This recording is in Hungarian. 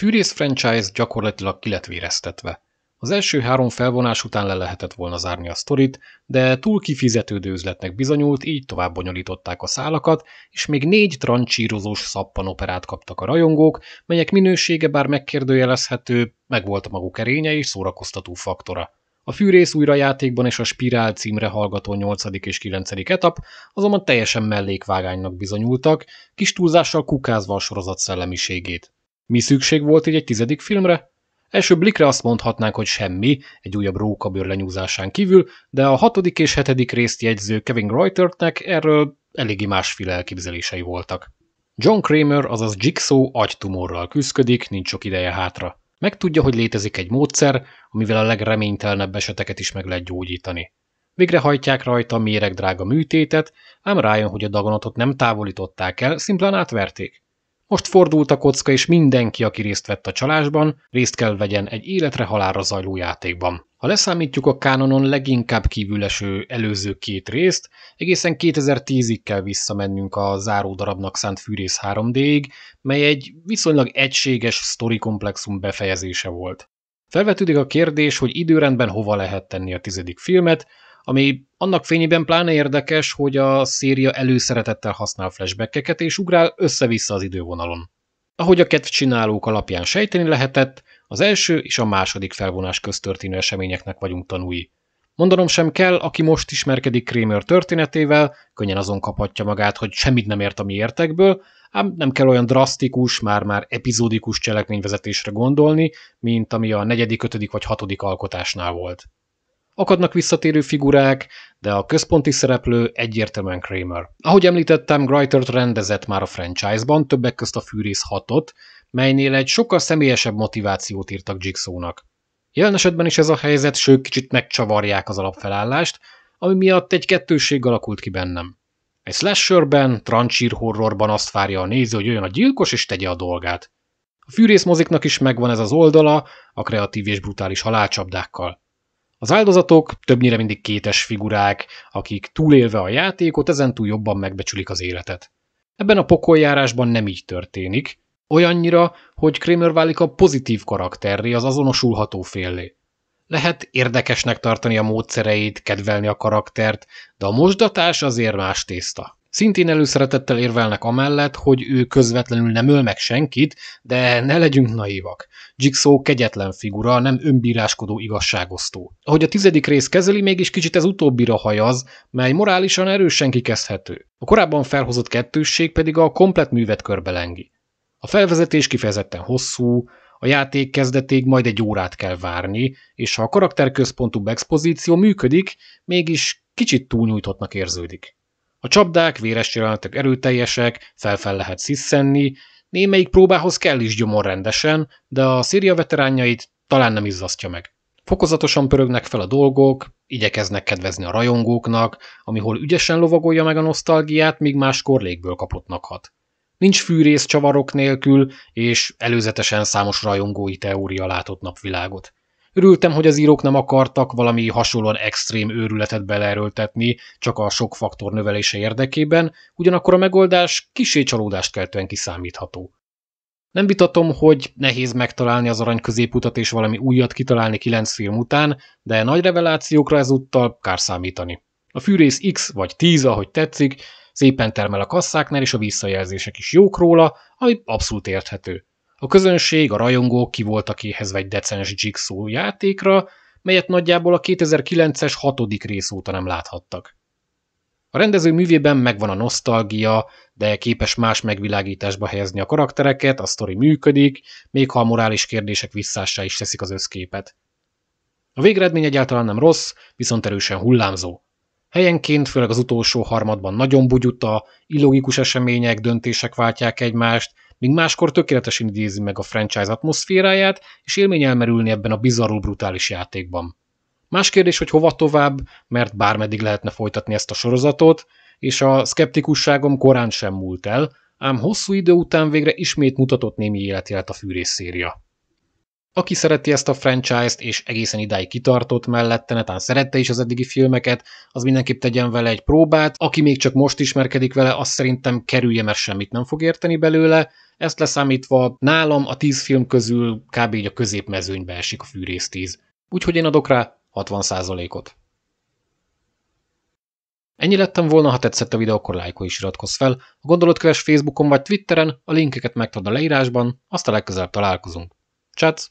Fűrész franchise gyakorlatilag ki lett véreztetve. Az első három felvonás után le lehetett volna zárni a sztorit, de túl kifizetődő üzletnek bizonyult, így tovább bonyolították a szálakat, és még négy trancsírozós szappanoperát kaptak a rajongók, melyek minősége bár megkérdőjelezhető, megvolt a maguk erénye és szórakoztató faktora. A fűrész újrajátékban és a spirál címre hallgató 8. és 9. etap azonban teljesen mellékvágánynak bizonyultak, kis túlzással kukázva a sorozat szellemiségét. Mi szükség volt így egy tizedik filmre? Első blikre azt mondhatnánk, hogy semmi, egy újabb rókabőr lenyúzásán kívül, de a hatodik és hetedik részt jegyző Kevin Reutertnek erről eléggé másféle elképzelései voltak. John Kramer, azaz Jigsaw agytumorral küzdik, nincs sok ideje hátra. Megtudja, hogy létezik egy módszer, amivel a legreménytelenebb eseteket is meg lehet gyógyítani. Végrehajtják rajta méregdrága műtétet, ám rájön, hogy a daganatot nem távolították el, szimplán átverték. Most fordult a kocka, és mindenki, aki részt vett a csalásban, részt kell vegyen egy életre halára zajló játékban. Ha leszámítjuk a kánonon leginkább kívüleső előző két részt, egészen 2010-ig kell visszamennünk a záró darabnak szánt Fűrész 3D-ig, mely egy viszonylag egységes sztori komplexum befejezése volt. Felvetődik a kérdés, hogy időrendben hova lehet tenni a tizedik filmet, ami annak fényében pláne érdekes, hogy a széria előszeretettel használ flashbackeket, és ugrál össze-vissza az idővonalon. Ahogy a csinálók alapján sejteni lehetett, az első és a második felvonás köztörténő eseményeknek vagyunk tanúi. Mondanom sem kell, aki most ismerkedik Kramer történetével, könnyen azon kaphatja magát, hogy semmit nem ért a mi értekből, ám nem kell olyan drasztikus, már-már epizódikus cselekményvezetésre gondolni, mint ami a negyedik, ötödik vagy hatodik alkotásnál volt. Akadnak visszatérő figurák, de a központi szereplő egyértelműen Kramer. Ahogy említettem, Greitert rendezett már a franchise-ban, többek közt a Fűrész 6-ot, melynél egy sokkal személyesebb motivációt írtak Jigsawnak. Jelen esetben is ez a helyzet, sőt kicsit megcsavarják az alapfelállást, ami miatt egy kettőség alakult ki bennem. Egy slasherben, trancsír horrorban azt várja a néző, hogy olyan a gyilkos és tegye a dolgát. A fűrészmoziknak is megvan ez az oldala, a kreatív és brutális halálcsapdákkal. Az áldozatok többnyire mindig kétes figurák, akik túlélve a játékot, ezentúl jobban megbecsülik az életet. Ebben a pokoljárásban nem így történik, olyannyira, hogy Kramer válik a pozitív karakterré, az azonosulható féllé. Lehet érdekesnek tartani a módszereit, kedvelni a karaktert, de a mosdatás azért más tészta. Szintén előszeretettel érvelnek amellett, hogy ő közvetlenül nem öl meg senkit, de ne legyünk naívak. Jigsaw kegyetlen figura, nem önbíráskodó igazságosztó. Ahogy a tizedik rész kezeli, mégis kicsit ez utóbbira hajaz, mely morálisan erősen kikezdhető. A korábban felhozott kettősség pedig a komplet művet körbelengi. A felvezetés kifejezetten hosszú, a játék kezdetéig majd egy órát kell várni, és ha a karakterközpontú expozíció működik, mégis kicsit túlnyújtottnak érződik. A csapdák, véres jelenetek erőteljesek, felfel lehet sziszenni, némelyik próbához kell is gyomor rendesen, de a Szíria veteránjait talán nem izzasztja meg. Fokozatosan pörögnek fel a dolgok, igyekeznek kedvezni a rajongóknak, amihol ügyesen lovagolja meg a nosztalgiát, míg máskor légből kapottnak hat. Nincs fűrész csavarok nélkül, és előzetesen számos rajongói teória látott napvilágot. Örültem, hogy az írók nem akartak valami hasonlóan extrém őrületet beleerőltetni, csak a sok faktor növelése érdekében, ugyanakkor a megoldás kisé csalódást keltően kiszámítható. Nem vitatom, hogy nehéz megtalálni az arany középutat és valami újat kitalálni kilenc film után, de nagy revelációkra ezúttal kár számítani. A fűrész X vagy 10, ahogy tetszik, szépen termel a kasszáknál, és a visszajelzések is jók róla, ami abszolút érthető. A közönség, a rajongók ki voltak éhezve egy decens Jigsaw játékra, melyet nagyjából a 2009-es hatodik rész óta nem láthattak. A rendező művében megvan a nosztalgia, de képes más megvilágításba helyezni a karaktereket, a sztori működik, még ha a morális kérdések visszássá is teszik az összképet. A végeredmény egyáltalán nem rossz, viszont erősen hullámzó. Helyenként, főleg az utolsó harmadban nagyon bugyuta, illogikus események, döntések váltják egymást, míg máskor tökéletesen idézi meg a franchise atmoszféráját, és élmény elmerülni ebben a bizarrul brutális játékban. Más kérdés, hogy hova tovább, mert bármeddig lehetne folytatni ezt a sorozatot, és a szkeptikusságom korán sem múlt el, ám hosszú idő után végre ismét mutatott némi életjelet a fűrész széria. Aki szereti ezt a franchise-t, és egészen idáig kitartott mellette, netán szerette is az eddigi filmeket, az mindenképp tegyen vele egy próbát. Aki még csak most ismerkedik vele, azt szerintem kerülje, mert semmit nem fog érteni belőle, ezt leszámítva nálam a tíz film közül kb. a középmezőnybe esik a fűrész 10. Úgyhogy én adok rá 60%-ot. Ennyi lettem volna, ha tetszett a videó, akkor lájkolj és iratkozz fel. A gondolatköves Facebookon vagy Twitteren, a linkeket megtad a leírásban, azt a legközelebb találkozunk. Csátsz!